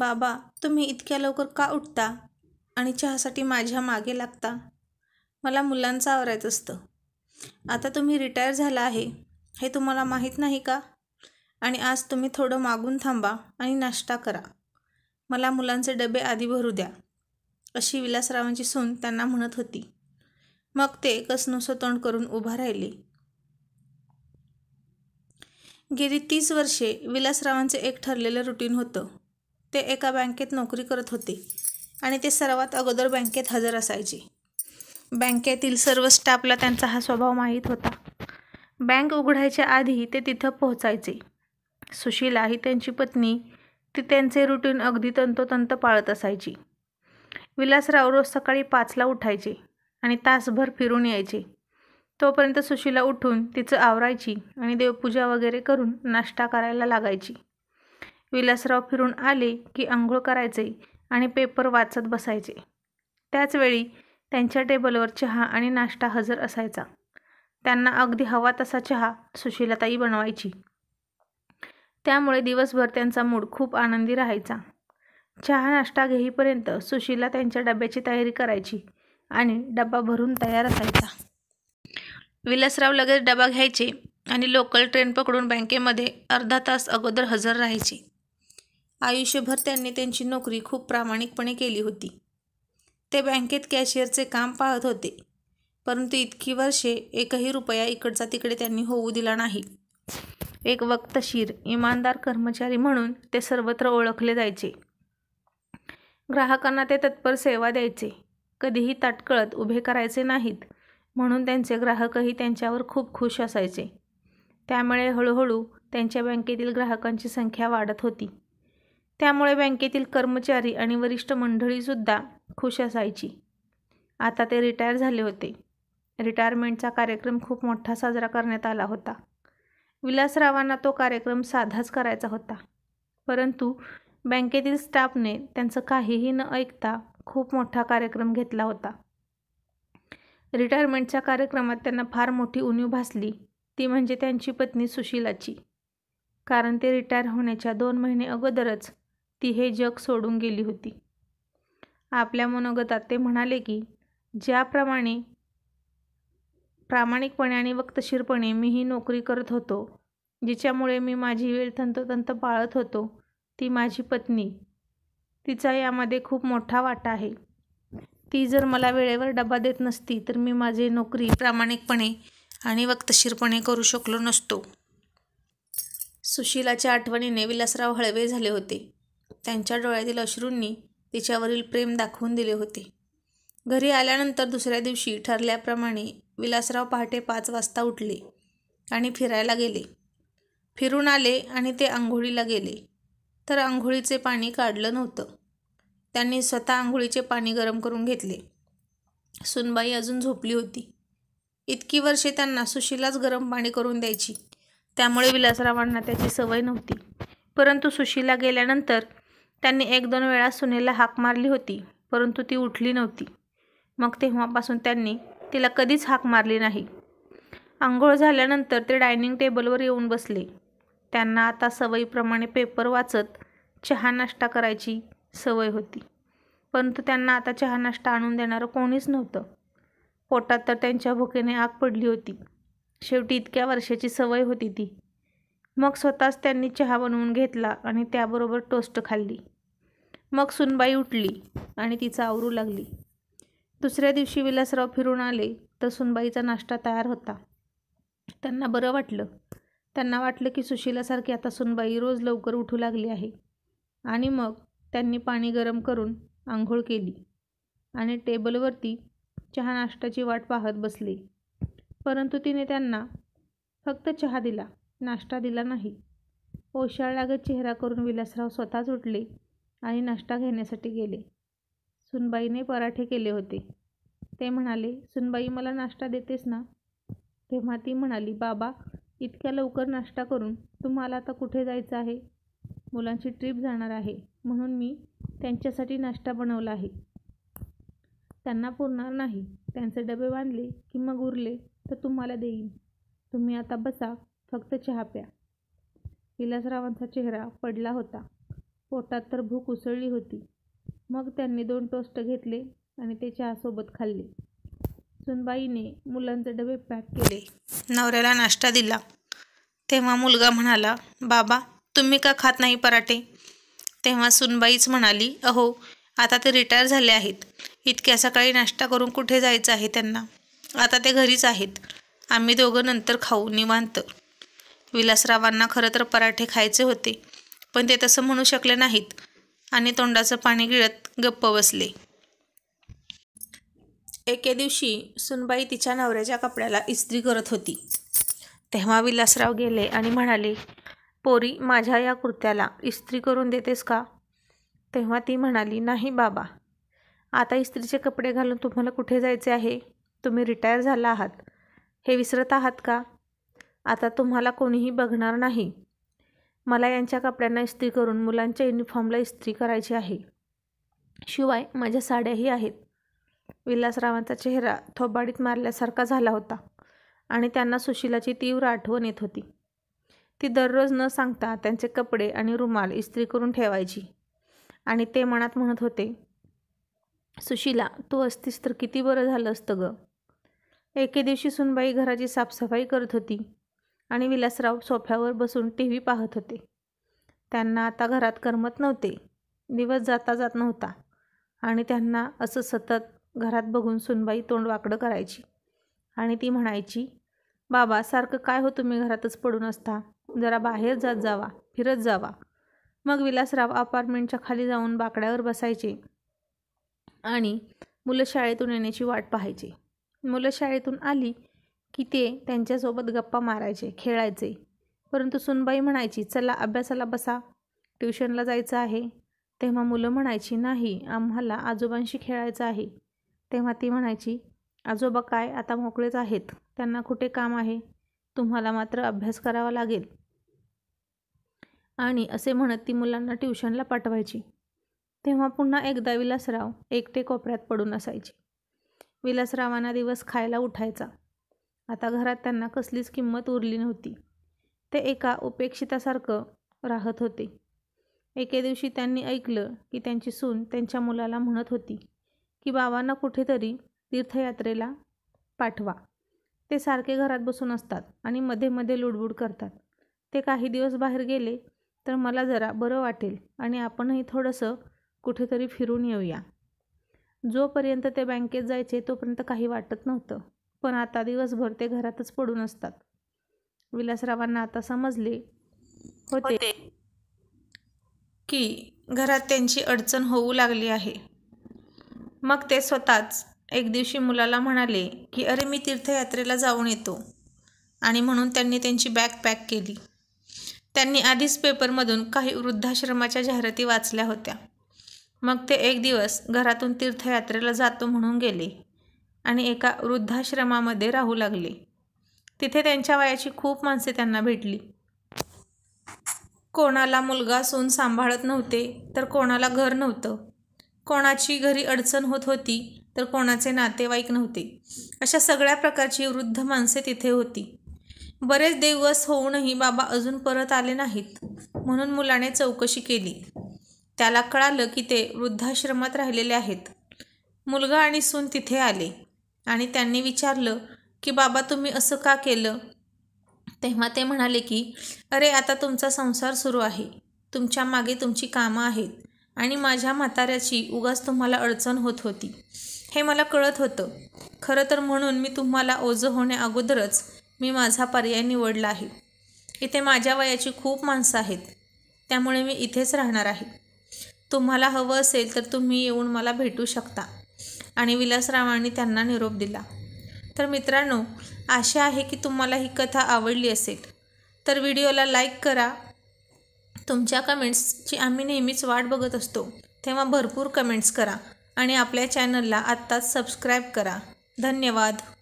बाबा तुम्ही इतक्या लवकर का उठता आणि चहासाठी माझ्या मागे लागता मला मुलांचं आवरायचं असतं आता तुम्ही रिटायर झाला आहे हे तुम्हाला माहीत नाही का आणि आज तुम्ही थोडं मागून थांबा आणि नाश्ता करा मला मुलांचे डबे आधी भरू द्या अशी विलासरावांची सून त्यांना म्हणत होती मग ते कसनुसं तोंड करून उभा राहिले गेली तीस वर्षे विलासरावांचे एक ठरलेलं रुटीन होतं ते एका बँकेत नोकरी करत होते आणि ते सर्वात अगोदर बँकेत हजर असायचे बँकेतील सर्व स्टाफला त्यांचा हा स्वभाव माहीत होता बँक उघडायच्या आधी ते तिथं पोहोचायचे सुशीला ही त्यांची पत्नी ती त्यांचे रुटीन अगदी तंतोतंत पाळत असायची विलासराव रोज सकाळी पाचला उठायचे आणि तासभर फिरून यायचे तोपर्यंत सुशीला उठून तिचं आवरायची आणि देवपूजा वगैरे करून नाश्ता करायला लागायची विलासराव फिरून आले की आंघोळ करायचे आणि पेपर वाचत बसायचे त्याचवेळी त्यांच्या टेबलवर चहा आणि नाश्ता हजर असायचा त्यांना अगदी हवा तसा चहा सुशीलाताई बनवायची त्यामुळे दिवसभर त्यांचा मूड खूप आनंदी राहायचा चहा नाश्ता घेईपर्यंत सुशीला त्यांच्या डब्याची तयारी करायची आणि डबा भरून तयार असायचा विलासराव लगेच डबा घ्यायचे आणि लोकल ट्रेन पकडून बँकेमध्ये अर्धा तास अगोदर हजर राहायचे आयुष्यभर त्यांनी त्यांची नोकरी खूप प्रामाणिकपणे केली होती ते बँकेत कॅशियरचे काम पाहत होते परंतु इतकी वर्षे एकही रुपया इकडचा तिकडे त्यांनी होऊ दिला नाही एक वक्तशीर इमानदार कर्मचारी म्हणून ते सर्वत्र ओळखले जायचे ग्राहकांना ते तत्पर सेवा द्यायचे कधीही ताटकळत उभे करायचे नाहीत म्हणून त्यांचे ग्राहकही त्यांच्यावर खूप खुश असायचे त्यामुळे हळूहळू त्यांच्या बँकेतील ग्राहकांची संख्या वाढत होती त्यामुळे बँकेतील कर्मचारी आणि वरिष्ठ मंडळीसुद्धा खुश असायची आता ते रिटायर झाले होते रिटायरमेंटचा कार्यक्रम खूप मोठा साजरा करण्यात आला होता विलासरावांना तो कार्यक्रम साधाच करायचा होता परंतु बँकेतील स्टाफने त्यांचं काहीही न ऐकता खूप मोठा कार्यक्रम घेतला होता रिटायरमेंटच्या कार्यक्रमात त्यांना फार मोठी उणीव भासली ती म्हणजे त्यांची पत्नी सुशीलाची कारण ते रिटायर होण्याच्या दोन महिने अगोदरच ती हे जग सोडून गेली होती आपल्या मनोगतात ते म्हणाले की ज्याप्रमाणे प्रामाणिकपणे आणि वक्तशीरपणे मी ही नोकरी करत होतो जिच्यामुळे मी माझी वेळ तंतोतंत पाळत होतो ती माझी पत्नी तिचा यामध्ये खूप मोठा वाटा आहे ती जर मला वेळेवर डबा देत नसती तर मी माझी नोकरी प्रामाणिकपणे आणि वक्तशीरपणे करू शकलो नसतो सुशीलाच्या आठवणीने विलासराव हळवे झाले होते त्यांच्या डोळ्यातील अश्रूंनी तिच्यावरील प्रेम दाखवून दिले होते घरी आल्यानंतर दुसऱ्या दिवशी ठरल्याप्रमाणे विलासराव पहाटे पाच वाजता उठले आणि फिरायला गेले फिरून आले आणि ते आंघोळीला गेले तर आंघोळीचे पाणी काढलं नव्हतं त्यांनी स्वतः आंघोळीचे पाणी गरम करून घेतले सुनबाई अजून झोपली होती इतकी वर्षे त्यांना सुशीलाच गरम पाणी करून द्यायची त्यामुळे विलासरावांना त्याची सवय नव्हती परंतु सुशीला गेल्यानंतर त्यांनी एक दोन वेळा सुनेला हाक मारली होती परंतु ती उठली नव्हती मग तेव्हापासून त्यांनी तिला कधीच हाक मारली नाही आंघोळ झाल्यानंतर ते डायनिंग टेबलवर येऊन बसले त्यांना आता सवयीप्रमाणे पेपर वाचत चहा नाश्ता करायची सवय होती परंतु त्यांना आता चहा नाश्ता आणून देणारं कोणीच नव्हतं पोटात तर त्यांच्या भुकेने आग पडली होती शेवटी इतक्या वर्षाची सवय होती ती मग स्वतःच त्यांनी चहा बनवून घेतला आणि त्याबरोबर टोस्ट खाल्ली मग सुनबाई उठली आणि तिचा आवरू लागली दुसऱ्या दिवशी विलासराव फिरून आले तर सुनबाईचा नाश्ता तयार होता त्यांना बरं वाटलं त्यांना वाटलं की सुशीलासारखी आता सुनबाई रोज लवकर उठू लागली आहे आणि मग त्यांनी पाणी गरम करून आंघोळ केली आणि टेबलवरती चहा नाश्त्याची वाट पाहत बसली परंतु तिने त्यांना फक्त चहा दिला नाश्ता दिला नाही ओशाळलागत चेहरा करून विलासराव स्वतःच उठले आणि नाश्ता घेण्यासाठी गेले सुनबाईने पराठे केले होते ते म्हणाले सुनबाई मला नाश्ता देतेस ना तेव्हा ती म्हणाली बाबा इतक्या लवकर नाश्ता करून तुम्हाला आता कुठे जायचं आहे मुलांची ट्रिप जाणार आहे म्हणून मी त्यांच्यासाठी नाश्ता बनवला आहे त्यांना पुरणार नाही त्यांचे डबे बांधले की मग उरले तर तुम्हाला देईन तुम्ही आता बसा फक्त चहा प्या विलासरावांचा चेहरा पडला होता पोटात तर भूक उसळली होती मग त्यांनी दोन टोस्ट घेतले आणि ते चहासोबत खाल्ले सुनबाईने मुलांचे डबे पॅक केले नवऱ्याला नाश्ता दिला तेव्हा मुलगा म्हणाला बाबा तुम्ही का खात नाही पराठे तेव्हा सुनबाईच म्हणाली अहो आता ते रिटायर झाले आहेत इतक्या सकाळी नाश्ता करून कुठे जायचं आहे त्यांना आता ते घरीच आहेत आम्ही दोघं नंतर खाऊ निवांत विलासरावांना खरं तर पराठे खायचे होते पण ते तसं म्हणू शकले नाहीत आणि तोंडाचं पाणी गिळत गप्प बसले एके दिवशी सुनबाई तिच्या नवऱ्याच्या कपड्याला इस्त्री करत होती तेव्हा विलासराव गेले आणि म्हणाले पोरी माझ्या या कुर्त्याला इस्त्री करून देतेस का तेव्हा ती म्हणाली नाही बाबा आता इस्त्रीचे कपडे घालून तुम्हाला कुठे जायचे आहे तुम्ही रिटायर झाला आहात हे विसरत आहात का आता तुम्हाला कोणीही बघणार नाही मला यांच्या कपड्यांना इस्त्री करून मुलांच्या युनिफॉर्मला इस्त्री करायची आहे शिवाय माझ्या साड्याही आहेत विलासरावांचा चेहरा थोबाडीत मारल्यासारखा झाला होता आणि त्यांना सुशीलाची तीव्र आठवण येत होती ती दररोज न सांगता त्यांचे कपडे आणि रुमाल इस्त्री करून ठेवायची आणि ते मनात म्हणत होते सुशीला तू असतीस तर किती बरं झालं असतं ग एके दिवशी सुनबाई घराची साफसफाई करत होती आणि विलासराव सोफ्यावर बसून टी व्ही पाहत होते त्यांना आता घरात करमत नव्हते दिवस जाता जात नव्हता आणि त्यांना असं सतत घरात बघून सुनबाई तोंड वाकडं करायची आणि ती म्हणायची बाबा सारखं काय हो तुम्ही घरातच पडून असता जरा बाहेर जात जावा फिरत जावा मग विलासराव अपार्टमेंटच्या खाली जाऊन बाकड्यावर बसायचे आणि मुलं शाळेतून येण्याची वाट पाहायची मुलं शाळेतून आली की ते त्यांच्यासोबत गप्पा मारायचे खेळायचे परंतु सुनबाई म्हणायची चला अभ्यासाला बसा ट्युशनला जायचं आहे तेव्हा मुलं म्हणायची नाही आम्हाला आजोबांशी खेळायचं आहे तेव्हा ती म्हणायची आजोबा काय आता मोकळेच आहेत त्यांना कुठे काम आहे तुम्हाला मात्र अभ्यास करावा लागेल आणि असे म्हणत ती मुलांना ट्युशनला पाठवायची तेव्हा पुन्हा एकदा विलासराव एकटे कोपऱ्यात पडून असायचे विलासरावांना दिवस खायला उठायचा आता घरात त्यांना कसलीच किंमत उरली नव्हती ते एका उपेक्षितासारखं राहत होते एके दिवशी त्यांनी ऐकलं की त्यांची सून त्यांच्या मुलाला म्हणत होती की बाबांना कुठेतरी तीर्थयात्रेला पाठवा ते सारखे घरात बसून असतात आणि मध्ये मध्ये लुडबुड करतात ते काही दिवस बाहेर गेले तर मला जरा बरं वाटेल आणि आपणही थोडंसं कुठेतरी फिरून येऊया जोपर्यंत ते बँकेत जायचे तोपर्यंत काही वाटत नव्हतं पण आता दिवसभर ते घरातच पडून असतात विलासरावांना आता समजले होते, होते। की घरात त्यांची अडचण होऊ लागली आहे मग ते स्वतःच एक दिवशी मुलाला म्हणाले की अरे मी तीर्थयात्रेला जाऊन येतो आणि म्हणून त्यांनी त्यांची बॅग पॅक केली त्यांनी आधीच पेपरमधून काही वृद्धाश्रमाच्या जाहिराती वाचल्या होत्या मग ते एक दिवस घरातून तीर्थयात्रेला जातो म्हणून गेले आणि एका वृद्धाश्रमामध्ये राहू लागले तिथे त्यांच्या वयाची खूप माणसे त्यांना भेटली कोणाला मुलगा सून सांभाळत नव्हते तर कोणाला घर नव्हतं कोणाची घरी अडचण होत होती तर कोणाचे नातेवाईक नव्हते अशा सगळ्या प्रकारची वृद्ध माणसे तिथे होती बरेच दिवस होऊनही बाबा अजून परत आले नाहीत म्हणून मुलाने चौकशी केली त्याला कळालं की ते वृद्धाश्रमात राहिलेले आहेत मुलगा आणि सून तिथे आले आणि त्यांनी विचारलं की बाबा तुम्ही असं का केलं तेव्हा ते म्हणाले की अरे आता तुमचा संसार सुरू आहे तुमच्या मागे तुमची कामं आहेत आणि माझ्या म्हाताऱ्याची उगाच तुम्हाला अडचण होत होती हे मला कळत होतं खरं तर म्हणून मी तुम्हाला ओझं होण्याअगोदरच मी माझा पर्याय निवडला आहे इथे माझ्या वयाची खूप माणसं आहेत त्यामुळे मी इथेच राहणार आहे तुम्हाला हवं असेल तर तुम्ही येऊन मला भेटू शकता आणि विलासरावांनी त्यांना निरोप दिला तर मित्रांनो आशा आहे की तुम्हाला ही कथा आवडली असेल तर व्हिडिओला लाईक करा तुमच्या कमेंट्सची आम्ही नेहमीच वाट बघत असतो तेव्हा भरपूर कमेंट्स करा आणि आपल्या चॅनलला आत्ताच सबस्क्राईब करा धन्यवाद